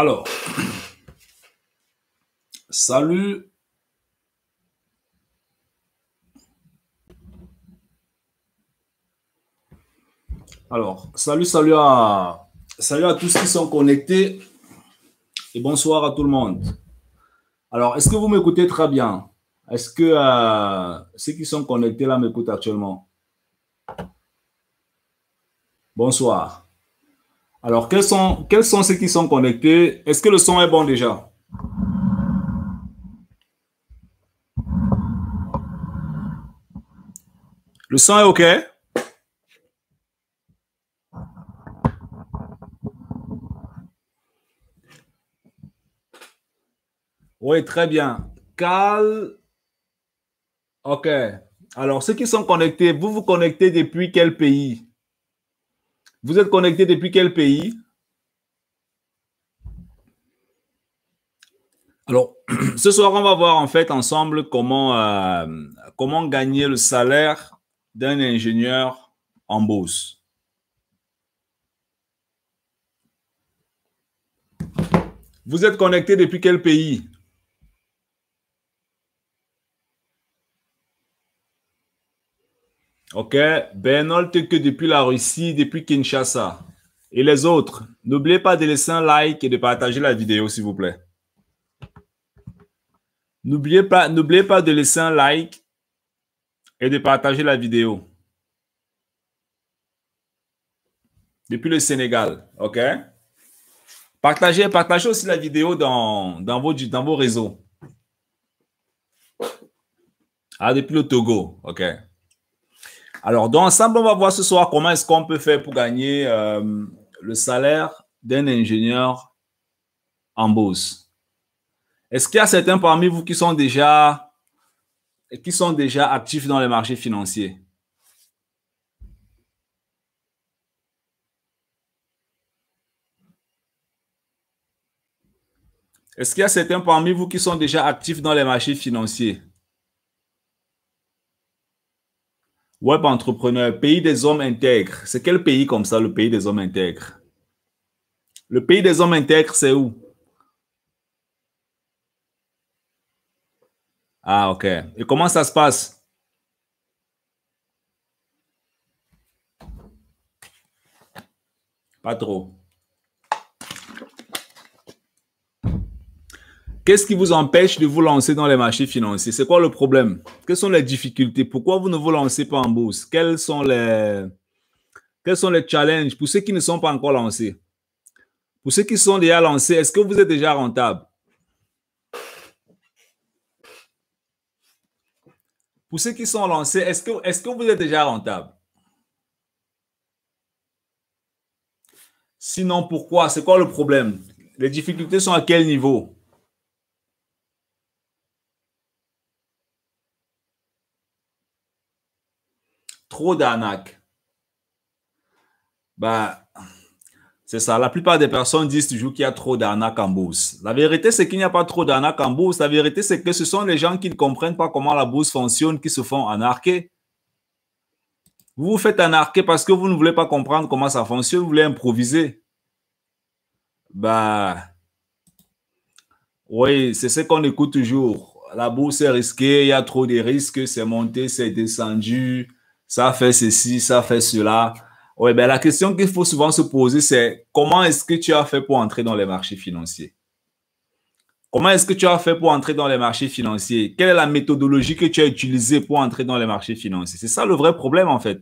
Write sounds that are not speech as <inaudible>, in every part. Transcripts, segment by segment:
Alors, salut. Alors, salut, salut à, salut à tous qui sont connectés et bonsoir à tout le monde. Alors, est-ce que vous m'écoutez très bien Est-ce que euh, ceux qui sont connectés là m'écoutent actuellement Bonsoir. Alors, quels sont, quels sont ceux qui sont connectés Est-ce que le son est bon déjà Le son est OK Oui, très bien. Cal. OK. Alors, ceux qui sont connectés, vous vous connectez depuis quel pays vous êtes connecté depuis quel pays Alors, <clears throat> ce soir, on va voir en fait ensemble comment, euh, comment gagner le salaire d'un ingénieur en bourse. Vous êtes connecté depuis quel pays OK. Bernold que depuis la Russie, depuis Kinshasa. Et les autres, n'oubliez pas de laisser un like et de partager la vidéo, s'il vous plaît. N'oubliez pas, n'oubliez pas de laisser un like et de partager la vidéo. Depuis le Sénégal, OK? Partagez, partagez aussi la vidéo dans, vos, dans vos réseaux. Ah, depuis le Togo, OK. Alors, donc, ensemble, on va voir ce soir comment est-ce qu'on peut faire pour gagner euh, le salaire d'un ingénieur en bourse. Est-ce qu'il y a certains parmi vous qui sont déjà, qui sont déjà actifs dans les marchés financiers? Est-ce qu'il y a certains parmi vous qui sont déjà actifs dans les marchés financiers? Web entrepreneur, pays des hommes intègres. C'est quel pays comme ça, le pays des hommes intègres Le pays des hommes intègres, c'est où Ah, ok. Et comment ça se passe Pas trop. Qu'est-ce qui vous empêche de vous lancer dans les marchés financiers C'est quoi le problème Quelles sont les difficultés Pourquoi vous ne vous lancez pas en bourse Quels sont les, quels sont les challenges pour ceux qui ne sont pas encore lancés Pour ceux qui sont déjà lancés, est-ce que vous êtes déjà rentable Pour ceux qui sont lancés, est-ce que, est que vous êtes déjà rentable Sinon, pourquoi C'est quoi le problème Les difficultés sont à quel niveau trop Bah, c'est ça. La plupart des personnes disent toujours qu'il y a trop d'arnaques en bourse. La vérité, c'est qu'il n'y a pas trop d'arnaques en bourse. La vérité, c'est que ce sont les gens qui ne comprennent pas comment la bourse fonctionne qui se font anarquer. Vous vous faites anarquer parce que vous ne voulez pas comprendre comment ça fonctionne, vous voulez improviser. Bah, oui, c'est ce qu'on écoute toujours. La bourse est risquée, il y a trop de risques, c'est monté, c'est descendu ça fait ceci, ça fait cela. Oui, ben la question qu'il faut souvent se poser, c'est comment est-ce que tu as fait pour entrer dans les marchés financiers Comment est-ce que tu as fait pour entrer dans les marchés financiers Quelle est la méthodologie que tu as utilisée pour entrer dans les marchés financiers C'est ça le vrai problème en fait.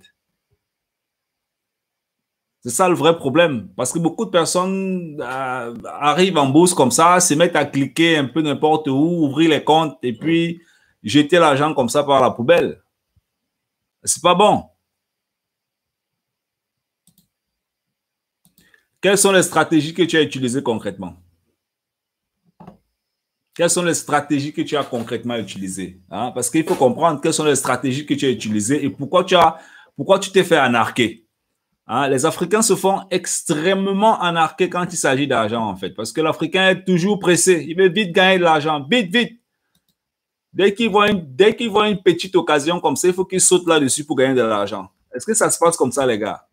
C'est ça le vrai problème. Parce que beaucoup de personnes euh, arrivent en bourse comme ça, se mettent à cliquer un peu n'importe où, ouvrir les comptes et puis jeter l'argent comme ça par la poubelle. C'est pas bon. Quelles sont les stratégies que tu as utilisées concrètement Quelles sont les stratégies que tu as concrètement utilisées hein? Parce qu'il faut comprendre quelles sont les stratégies que tu as utilisées et pourquoi tu as, pourquoi tu t'es fait anarquer. Hein? Les Africains se font extrêmement anarquer quand il s'agit d'argent en fait, parce que l'Africain est toujours pressé. Il veut vite gagner de l'argent, vite, vite. Dès qu'ils voient, une, une petite occasion comme ça, il faut qu'ils sautent là-dessus pour gagner de l'argent. Est-ce que ça se passe comme ça, les gars?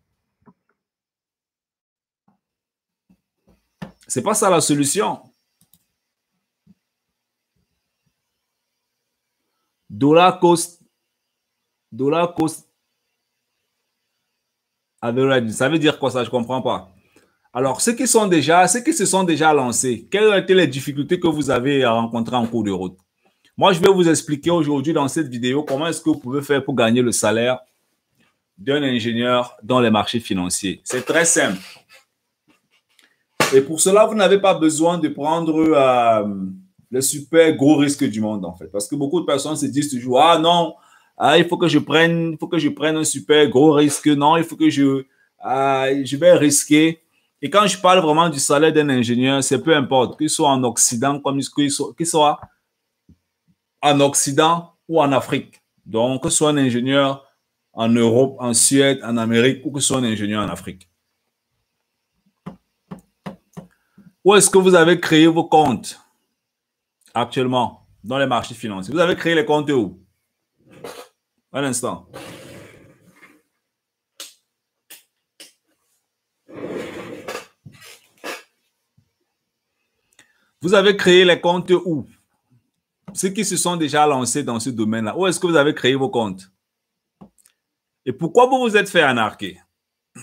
C'est pas ça la solution. Dollar cost, dollar cost Ça veut dire quoi ça? Je ne comprends pas. Alors, ceux qui sont déjà, ceux qui se sont déjà lancés, quelles ont été les difficultés que vous avez rencontrées en cours de route? Moi, je vais vous expliquer aujourd'hui dans cette vidéo comment est-ce que vous pouvez faire pour gagner le salaire d'un ingénieur dans les marchés financiers. C'est très simple. Et pour cela, vous n'avez pas besoin de prendre euh, le super gros risque du monde, en fait. Parce que beaucoup de personnes se disent toujours, ah non, ah, il faut que je prenne, faut que je prenne un super gros risque. Non, il faut que je, ah, je vais risquer. Et quand je parle vraiment du salaire d'un ingénieur, c'est peu importe qu'il soit en Occident, comme qu'il soit en Occident ou en Afrique. Donc, que ce soit un ingénieur en Europe, en Suède, en Amérique, ou que ce soit un ingénieur en Afrique. Où est-ce que vous avez créé vos comptes actuellement dans les marchés financiers Vous avez créé les comptes où Un instant. Vous avez créé les comptes où ceux qui se sont déjà lancés dans ce domaine-là, où est-ce que vous avez créé vos comptes Et pourquoi vous vous êtes fait anarquer <clears throat>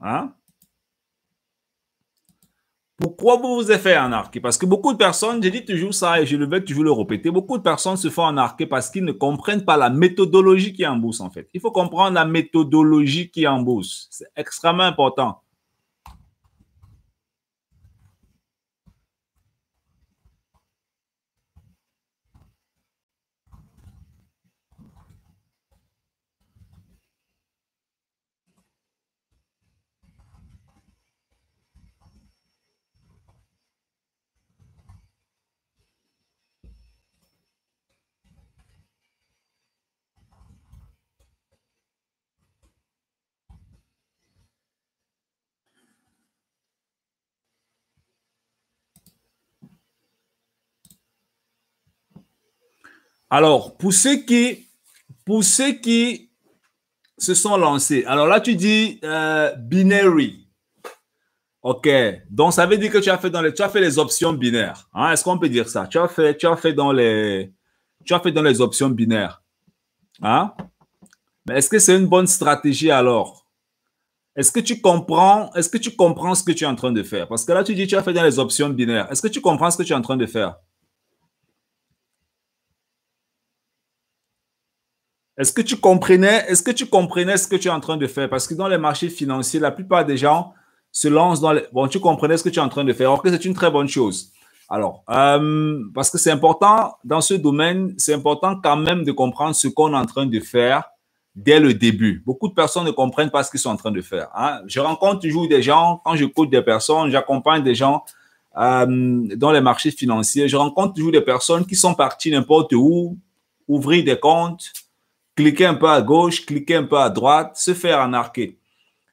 hein? Pourquoi vous vous êtes fait anarquer Parce que beaucoup de personnes, j'ai dit toujours ça et je le vais toujours le répéter, beaucoup de personnes se font anarquer parce qu'ils ne comprennent pas la méthodologie qui est en fait. Il faut comprendre la méthodologie qui est C'est extrêmement important. Alors, pour ceux qui, qui se sont lancés, alors là, tu dis euh, binary. OK. Donc, ça veut dire que tu as fait, dans les, fait les options binaires. Hein? Est-ce qu'on peut dire ça? Tu as fait, tu as fait, dans, les, tu as fait dans les options binaires. Hein? Mais est-ce que c'est une bonne stratégie alors? Est-ce que tu comprends, est-ce que tu comprends ce que tu es en train de faire? Parce que là, tu dis, tu as fait dans les options binaires. Est-ce que tu comprends ce que tu es en train de faire? Est-ce que tu comprenais, est-ce que tu comprenais ce que tu es en train de faire? Parce que dans les marchés financiers, la plupart des gens se lancent dans les, bon, tu comprenais ce que tu es en train de faire. Alors que c'est une très bonne chose. Alors, euh, parce que c'est important dans ce domaine, c'est important quand même de comprendre ce qu'on est en train de faire dès le début. Beaucoup de personnes ne comprennent pas ce qu'ils sont en train de faire. Hein. Je rencontre toujours des gens, quand je coach des personnes, j'accompagne des gens euh, dans les marchés financiers, je rencontre toujours des personnes qui sont parties n'importe où, ouvrir des comptes, cliquer un peu à gauche, cliquer un peu à droite, se faire anarquer.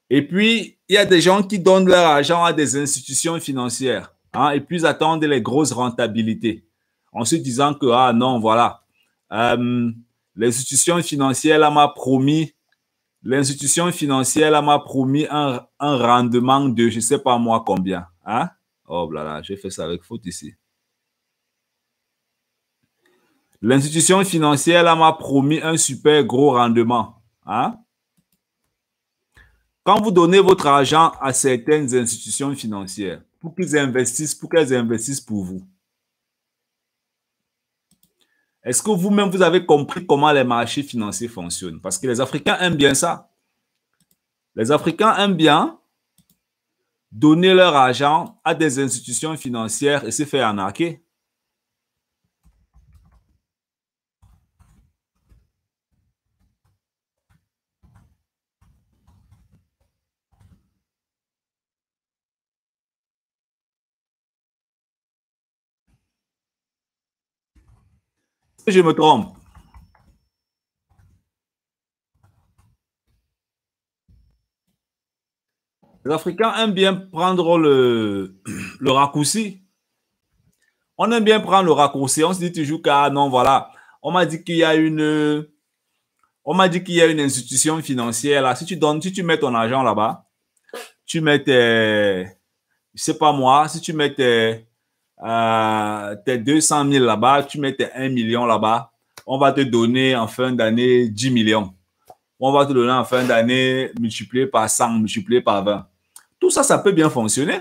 Et puis, il y a des gens qui donnent leur argent à des institutions financières hein, et puis attendent les grosses rentabilités en se disant que, ah non, voilà, euh, l'institution financière m'a promis, l'institution financière m'a promis un, rendement de je ne sais pas moi combien. Hein. Oh là là, j'ai fait ça avec faute ici. L'institution financière m'a promis un super gros rendement. Hein? Quand vous donnez votre argent à certaines institutions financières pour qu'ils investissent, pour qu'elles investissent pour vous, est-ce que vous-même, vous avez compris comment les marchés financiers fonctionnent Parce que les Africains aiment bien ça. Les Africains aiment bien donner leur argent à des institutions financières et se faire arnaquer. je me trompe Les Africains aiment bien prendre <clears throat> le, raccourci. On aime bien prendre le raccourci. On se dit toujours qu'à ah non, voilà, on m'a dit qu'il y a une... On m'a dit qu'il y a une institution financière là. Si tu donnes, si tu mets ton argent là-bas, tu mets tes, je sais pas moi, si tu mets euh, tes 200 000 là-bas, tu mets tes 1 million là-bas, on va te donner en fin d'année 10 millions. On va te donner en fin d'année multiplié par 100, multiplié par 20. Tout ça, ça peut bien fonctionner.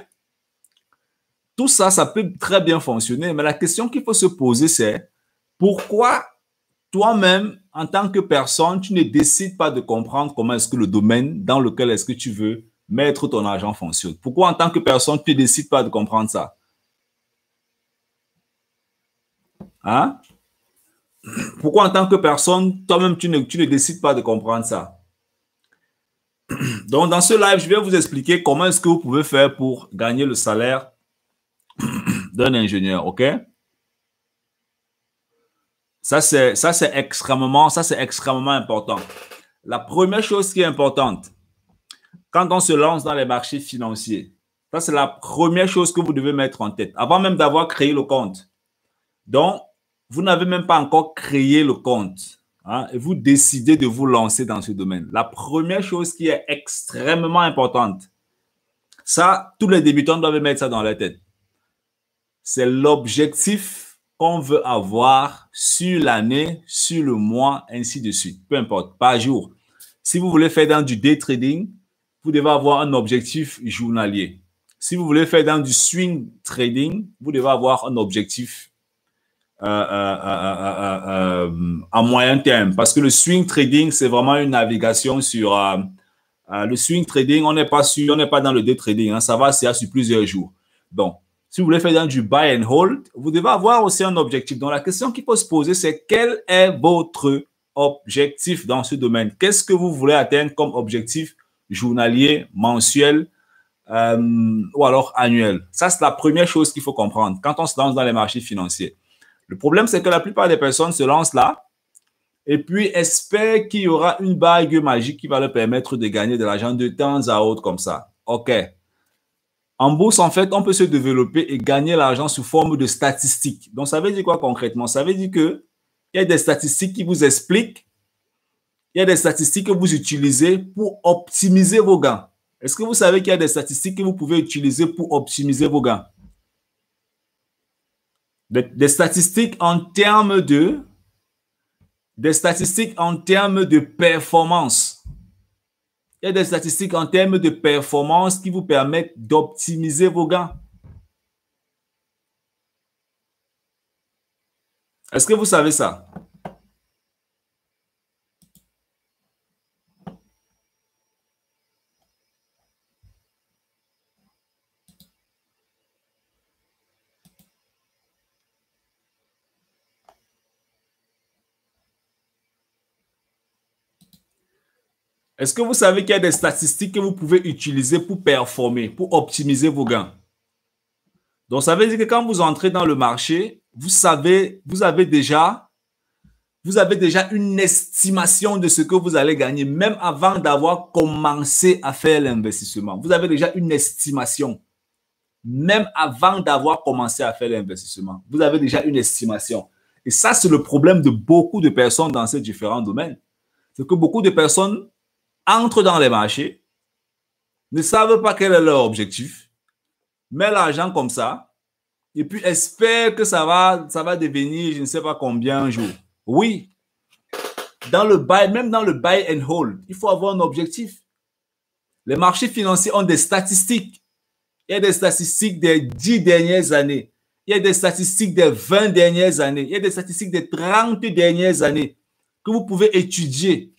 Tout ça, ça peut très bien fonctionner. Mais la question qu'il faut se poser, c'est pourquoi toi-même, en tant que personne, tu ne décides pas de comprendre comment est-ce que le domaine dans lequel est-ce que tu veux mettre ton argent fonctionne. Pourquoi en tant que personne, tu ne décides pas de comprendre ça Hein? Pourquoi en tant que personne, toi-même, tu ne, décides pas de comprendre ça Donc, dans ce live, je vais vous expliquer comment est-ce que vous pouvez faire pour gagner le salaire d'un ingénieur, OK Ça, c'est extrêmement, ça, c'est extrêmement important. La première chose qui est importante, quand on se lance dans les marchés financiers, ça, c'est la première chose que vous devez mettre en tête, avant même d'avoir créé le compte. Donc, vous n'avez même pas encore créé le compte hein, et vous décidez de vous lancer dans ce domaine. La première chose qui est extrêmement importante, ça, tous les débutants doivent mettre ça dans leur tête. C'est l'objectif qu'on veut avoir sur l'année, sur le mois, ainsi de suite. Peu importe, par jour. Si vous voulez faire dans du day trading, vous devez avoir un objectif journalier. Si vous voulez faire dans du swing trading, vous devez avoir un objectif euh, euh, euh, à moyen terme. Parce que le swing trading, c'est vraiment une navigation sur... le swing trading, on n'est pas sûr on n'est pas dans le day trading. Hein. ça va, c'est sur plusieurs jours. Donc, si vous voulez faire du buy and hold, vous devez avoir aussi un objectif. Donc, la question qu'il faut se poser, c'est quel est votre objectif dans ce domaine Qu'est-ce que vous voulez atteindre comme objectif journalier, mensuel ou alors annuel Ça, c'est la première chose qu'il faut comprendre quand on se lance dans les marchés financiers. Le problème, c'est que la plupart des personnes se lancent là et puis espèrent qu'il y aura une bague magique qui va leur permettre de gagner de l'argent de temps à autre comme ça. OK. En bourse, en fait, on peut se développer et gagner l'argent sous forme de statistiques. Donc, ça veut dire quoi concrètement Ça veut dire qu'il y a des statistiques qui vous expliquent, il y a des statistiques que vous utilisez pour optimiser vos gains. Est-ce que vous savez qu'il y a des statistiques que vous pouvez utiliser pour optimiser vos gains des, statistiques en termes de des statistiques en termes de performance. Il y a des statistiques en termes de performance qui vous permettent d'optimiser vos gains. Est-ce que vous savez ça? Est-ce que vous savez qu'il y a des statistiques que vous pouvez utiliser pour performer, pour optimiser vos gains Donc, ça veut dire que quand vous entrez dans le marché, vous savez, vous avez déjà, vous avez déjà une estimation de ce que vous allez gagner, même avant d'avoir commencé à faire l'investissement. Vous avez déjà une estimation, même avant d'avoir commencé à faire l'investissement. Vous avez déjà une estimation. Et ça, c'est le problème de beaucoup de personnes dans ces différents domaines. C'est que beaucoup de personnes entrent dans les marchés, ne savent pas quel est leur objectif, mettent l'argent comme ça, et puis espèrent que ça va, ça va devenir je ne sais pas combien un jour. Oui, dans le buy, même dans le buy and hold, il faut avoir un objectif. Les marchés financiers ont des statistiques. Il y a des statistiques des 10 dernières années. Il y a des statistiques des 20 dernières années. Il y a des statistiques des 30 dernières années que vous pouvez étudier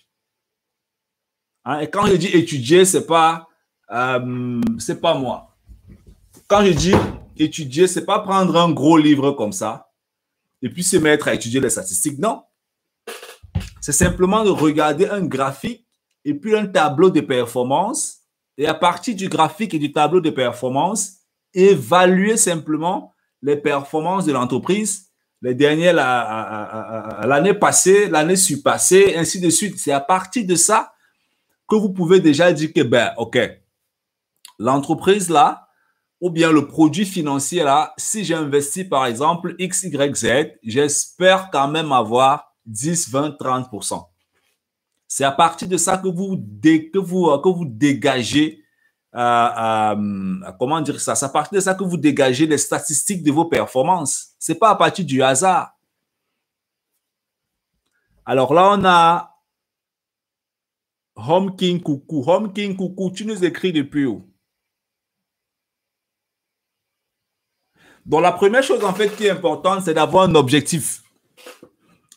Hein, et quand je dis étudier, c'est pas, euh, pas moi. Quand je dis étudier, ce n'est pas prendre un gros livre comme ça et puis se mettre à étudier les statistiques. Non. C'est simplement de regarder un graphique et puis un tableau de performance. Et à partir du graphique et du tableau de performance, évaluer simplement les performances de l'entreprise, les l'année passée, l'année surpassée, ainsi de suite. C'est à partir de ça que vous pouvez déjà dire que, ben, OK, l'entreprise là, ou bien le produit financier là, si j'investis par exemple X, Y, Z, j'espère quand même avoir 10, 20, 30%. C'est à partir de ça que vous, que vous, que vous dégagez, euh, euh, comment dire ça, c'est à partir de ça que vous dégagez les statistiques de vos performances. Ce n'est pas à partir du hasard. Alors là, on a Home King Coucou. Home King Coucou, tu nous écris depuis où Donc la première chose en fait qui est importante, c'est d'avoir un objectif.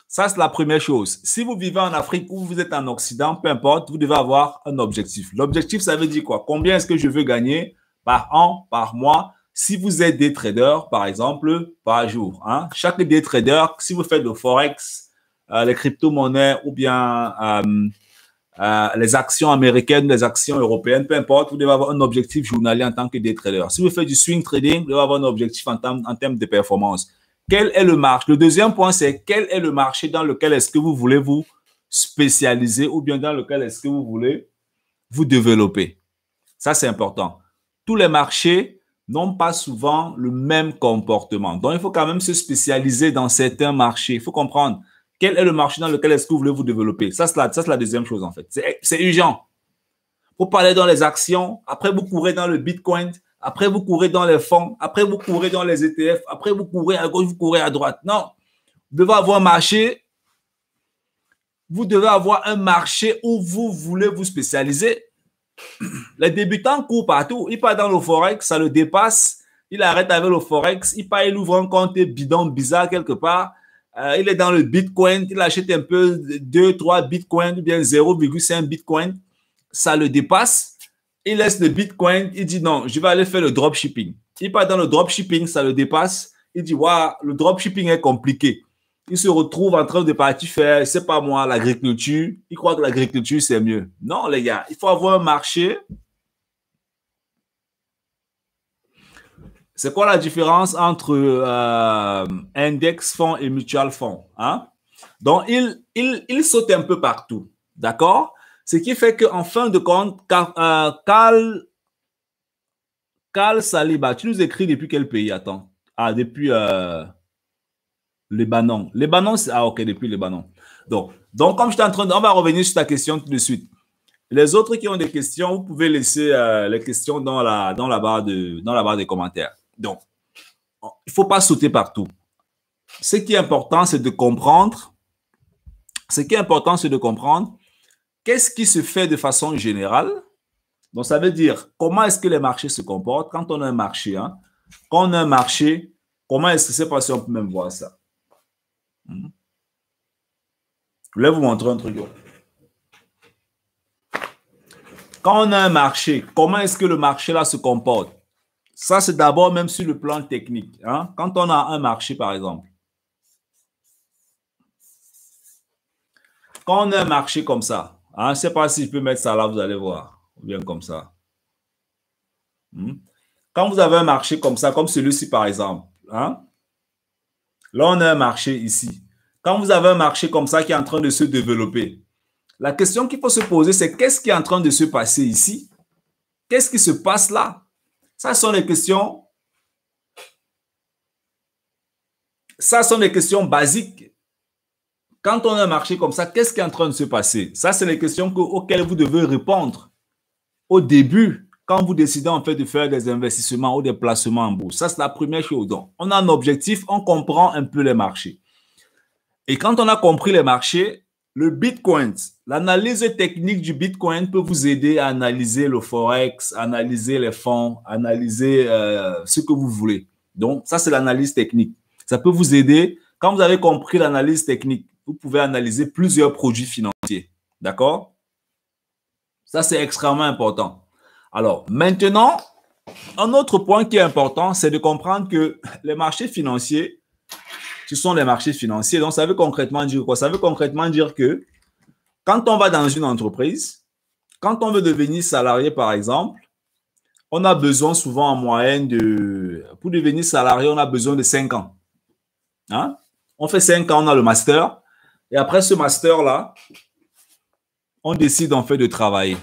Ça, c'est la première chose. Si vous vivez en Afrique ou vous êtes en Occident, peu importe, vous devez avoir un objectif. L'objectif, ça veut dire quoi Combien est-ce que je veux gagner par an, par mois Si vous êtes des traders, par exemple, par jour. Hein? Chaque des traders, si vous faites le forex, euh, les crypto-monnaies ou bien euh, euh, les actions américaines, les actions européennes, peu importe, vous devez avoir un objectif journalier en tant que day trader. Si vous faites du swing trading, vous devez avoir un objectif en, termes, en termes de performance. Quel est le marché Le deuxième point, c'est quel est le marché dans lequel est-ce que vous voulez vous spécialiser ou bien dans lequel est-ce que vous voulez vous développer. Ça, c'est important. Tous les marchés n'ont pas souvent le même comportement. Donc, il faut quand même se spécialiser dans certains marchés. Il faut comprendre. Quel est le marché dans lequel est-ce que vous voulez vous développer Ça, c'est la, deuxième chose, en fait. C'est urgent. Vous parlez dans les actions, après vous courez dans le Bitcoin, après vous courez dans les fonds, après vous courez dans les ETF, après vous courez à gauche, vous courez à droite. Non, vous devez avoir un marché. Vous devez avoir un marché où vous voulez vous spécialiser. Les débutants courent partout. Ils partent dans le forex, ça le dépasse. Il arrête avec le forex. Il part, il ouvre un compte bidon bizarre quelque part. Euh, il est dans le Bitcoin, il achète un peu 2, 3 Bitcoin ou bien 0,5 Bitcoin, ça le dépasse. Il laisse le Bitcoin, il dit non, je vais aller faire le dropshipping. Il part dans le dropshipping, ça le dépasse. Il dit, waouh, le dropshipping est compliqué. Il se retrouve en train de partir faire, c'est pas moi, l'agriculture. Il croit que l'agriculture, c'est mieux. Non, les gars, il faut avoir un marché C'est quoi la différence entre euh, index fonds et mutual fonds hein? Donc, il, il, il, saute un peu partout, d'accord Ce qui fait qu'en fin de compte, euh, Carl, Saliba, tu nous écris depuis quel pays Attends. Ah, depuis euh, Lebanon, c'est... Ah, ok, depuis Lebanon. Donc, donc comme je suis en train de... On va revenir sur ta question tout de suite. Les autres qui ont des questions, vous pouvez laisser euh, les questions dans la, dans la, barre, de, dans la barre des commentaires. Donc, il ne faut pas sauter partout. Ce qui est important, c'est de comprendre. Ce qui est important, c'est de comprendre qu'est-ce qui se fait de façon générale. Donc, ça veut dire comment est-ce que les marchés se comportent quand on a un marché. Hein, quand on a un marché, comment est-ce que c'est passé On peut même voir ça. Hmm. Je voulais vous montrer un truc. Quand on a un marché, comment est-ce que le marché là se comporte ça, c'est d'abord même sur le plan technique. Hein. Quand on a un marché, par exemple, quand on a un marché comme ça, hein, je ne sais pas si je peux mettre ça là, vous allez voir, ou bien comme ça. Hmm. Quand vous avez un marché comme ça, comme celui-ci, par exemple, hein. là, on a un marché ici. Quand vous avez un marché comme ça qui est en train de se développer, la question qu'il faut se poser, c'est qu'est-ce qui est en train de se passer ici Qu'est-ce qui se passe là ça sont les questions. Ça sont les questions basiques. Quand on a un marché comme ça, qu'est-ce qui est en train de se passer Ça, c'est les questions auxquelles vous devez répondre au début quand vous décidez en fait de faire des investissements ou des placements en bourse. Ça, c'est la première chose. Donc, on a un objectif, on comprend un peu les marchés. Et quand on a compris les marchés, le Bitcoin, l'analyse technique du Bitcoin peut vous aider à analyser le forex, analyser les fonds, analyser euh, ce que vous voulez. Donc, ça, c'est l'analyse technique. Ça peut vous aider. Quand vous avez compris l'analyse technique, vous pouvez analyser plusieurs produits financiers. D'accord Ça, c'est extrêmement important. Alors, maintenant, un autre point qui est important, c'est de comprendre que <laughs> les marchés financiers qui sont les marchés financiers. Donc, ça veut concrètement dire quoi Ça veut concrètement dire que quand on va dans une entreprise, quand on veut devenir salarié, par exemple, on a besoin souvent en moyenne de... Pour devenir salarié, on a besoin de 5 ans. Hein? On fait 5 ans, on a le master. Et après ce master-là, on décide en fait de travailler.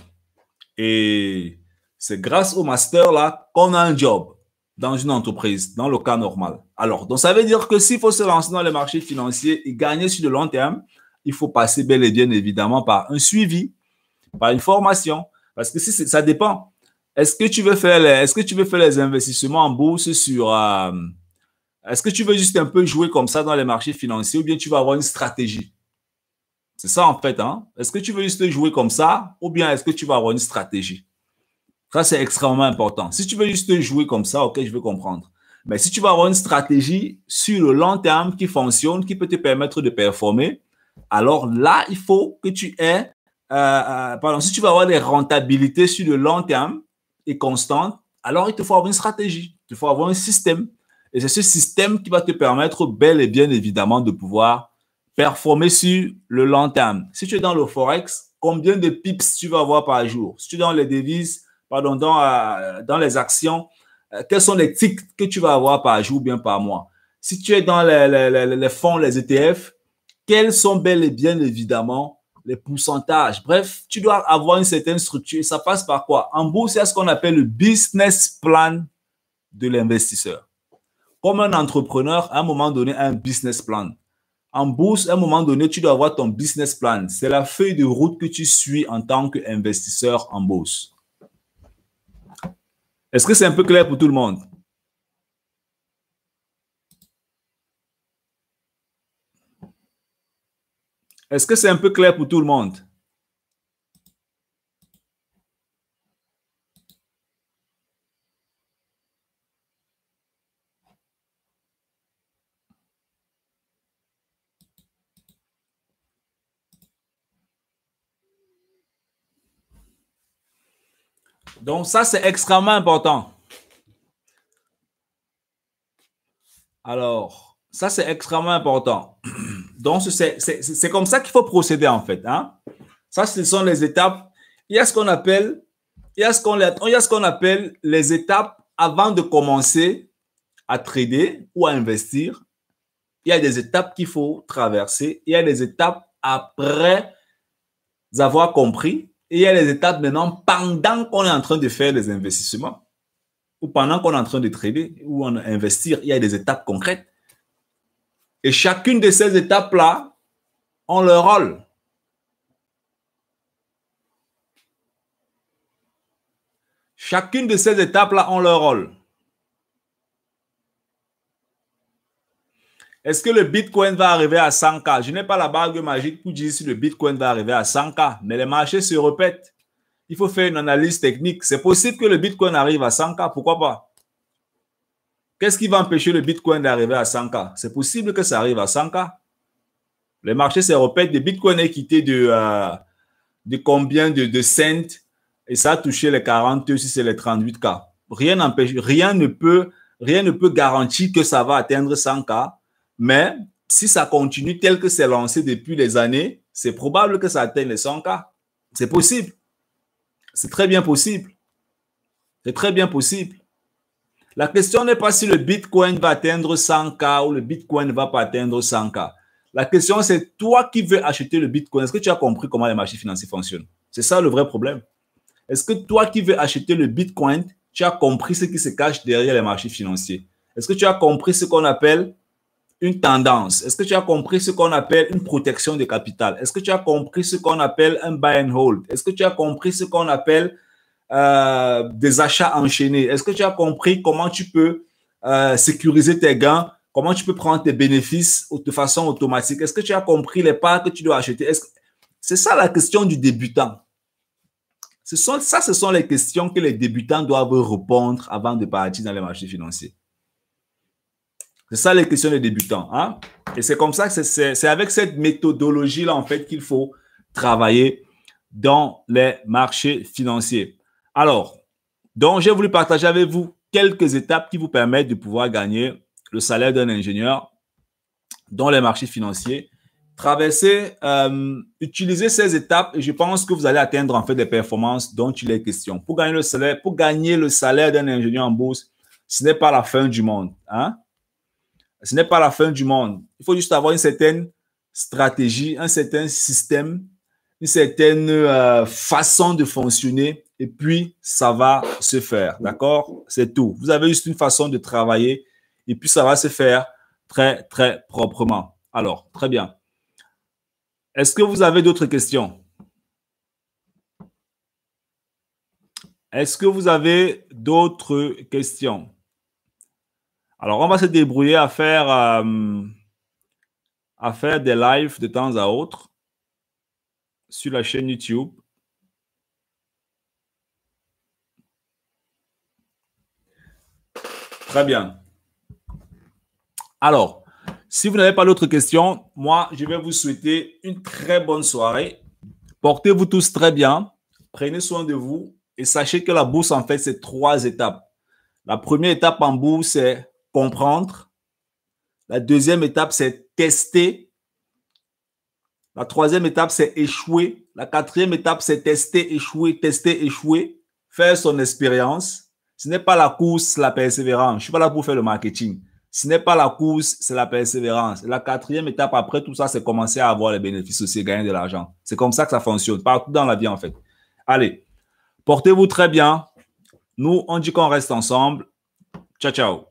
Et c'est grâce au master-là qu'on a un job dans une entreprise, dans le cas normal. Alors, donc ça veut dire que s'il faut se lancer dans les marchés financiers et gagner sur le long terme, il faut passer bel et bien évidemment par un suivi, par une formation, parce que si ça dépend. Est-ce que tu veux faire les, est que tu veux faire les investissements en bourse sur, euh, est-ce que tu veux juste un peu jouer comme ça dans les marchés financiers ou bien tu vas avoir une stratégie? C'est ça en fait, hein. Est-ce que tu veux juste jouer comme ça ou bien est-ce que tu vas avoir une stratégie? Ça, c'est extrêmement important. Si tu veux juste jouer comme ça, ok, je veux comprendre. Mais si tu veux avoir une stratégie sur le long terme qui fonctionne, qui peut te permettre de performer, alors là, il faut que tu aies, euh, euh, pardon, si tu veux avoir des rentabilités sur le long terme et constantes, alors il te faut avoir une stratégie, il te faut avoir un système. Et c'est ce système qui va te permettre, bel et bien évidemment, de pouvoir performer sur le long terme. Si tu es dans le Forex, combien de pips tu vas avoir par jour Si tu es dans les devises, pardon, euh, dans, les actions, euh, quels sont les tics que tu vas avoir par jour ou bien par mois. Si tu es dans les, fonds, les ETF, quels sont bel et bien évidemment les pourcentages. Bref, tu dois avoir une certaine structure. Ça passe par quoi En bourse, il y a ce qu'on appelle le business plan de l'investisseur. Comme un entrepreneur, à un moment donné, un business plan. En bourse, à un moment donné, tu dois avoir ton business plan. C'est la feuille de route que tu suis en tant qu'investisseur en bourse. Est-ce que c'est un peu clair pour tout le monde? Est-ce que c'est un peu clair pour tout le monde? Donc ça, c'est extrêmement important. Alors, ça, c'est extrêmement important. <clears throat> Donc, c'est comme ça qu'il faut procéder, en fait. Hein. Ça, ce sont les étapes. Il y a ce qu'on appelle, il y a ce qu'on appelle les étapes avant de commencer à trader ou à investir. Il y a des étapes qu'il faut traverser. Il y a des étapes après avoir compris il y a les étapes maintenant pendant qu'on est en train de faire des investissements ou pendant qu'on est en train de trader ou on investir, il y a des étapes concrètes. Et chacune de ces étapes-là ont leur rôle. Chacune de ces étapes-là ont leur rôle. Est-ce que le Bitcoin va arriver à 100K Je n'ai pas la bague magique pour dire si le Bitcoin va arriver à 100K, mais les marchés se répètent. Il faut faire une analyse technique. C'est possible que le Bitcoin arrive à 100K, pourquoi pas Qu'est-ce qui va empêcher le Bitcoin d'arriver à 100K C'est possible que ça arrive à 100K. Les marchés se répètent. Le Bitcoin est quitté de, euh, de combien de, de cents et ça a touché les 42 si c'est les 38K. Rien n'empêche, rien ne peut, rien ne peut garantir que ça va atteindre 100K mais si ça continue tel que c'est lancé depuis les années, c'est probable que ça atteigne les 100 k C'est possible. C'est très bien possible. C'est très bien possible. La question n'est pas si le Bitcoin va atteindre 100K ou le Bitcoin ne va pas atteindre 100K. La question, c'est toi qui veux acheter le Bitcoin. Est-ce que tu as compris comment les marchés financiers fonctionnent C'est ça le vrai problème. Est-ce que toi qui veux acheter le Bitcoin, tu as compris ce qui se cache derrière les marchés financiers Est-ce que tu as compris ce qu'on appelle une tendance Est-ce que tu as compris ce qu'on appelle une protection de capital Est-ce que tu as compris ce qu'on appelle un buy and hold Est-ce que tu as compris ce qu'on appelle euh, des achats enchaînés Est-ce que tu as compris comment tu peux euh, sécuriser tes gains Comment tu peux prendre tes bénéfices de façon automatique Est-ce que tu as compris les parts que tu dois acheter C'est ça la question du débutant. ça, ce sont les questions que les débutants doivent répondre avant de partir dans les marchés financiers. C'est ça les questions des débutants. Hein? Et c'est comme ça, que c'est avec cette méthodologie-là, en fait, qu'il faut travailler dans les marchés financiers. Alors, donc, j'ai voulu partager avec vous quelques étapes qui vous permettent de pouvoir gagner le salaire d'un ingénieur dans les marchés financiers. Traverser, utilisez euh, utiliser ces étapes et je pense que vous allez atteindre en fait des performances dont il est question. Pour gagner le salaire, pour gagner le salaire d'un ingénieur en bourse, ce n'est pas la fin du monde. Hein? Ce n'est pas la fin du monde. Il faut juste avoir une certaine stratégie, un certain système, une certaine euh, façon de fonctionner et puis ça va se faire. D'accord C'est tout. Vous avez juste une façon de travailler et puis ça va se faire très, très proprement. Alors, très bien. Est-ce que vous avez d'autres questions Est-ce que vous avez d'autres questions alors, on va se débrouiller à faire, euh, à faire des lives de temps à autre sur la chaîne YouTube. Très bien. Alors, si vous n'avez pas d'autres questions, moi, je vais vous souhaiter une très bonne soirée. Portez-vous tous très bien. Prenez soin de vous. Et sachez que la bourse, en fait, c'est trois étapes. La première étape en bourse, c'est comprendre. La deuxième étape, c'est tester. La troisième étape, c'est échouer. La quatrième étape, c'est tester, échouer, tester, échouer, faire son expérience. Ce n'est pas la course, la persévérance. Je ne suis pas là pour faire le marketing. Ce n'est pas la course, c'est la persévérance. la quatrième étape après tout ça, c'est commencer à avoir les bénéfices aussi, gagner de l'argent. C'est comme ça que ça fonctionne, partout dans la vie en fait. Allez, portez-vous très bien. Nous, on dit qu'on reste ensemble. Ciao, ciao.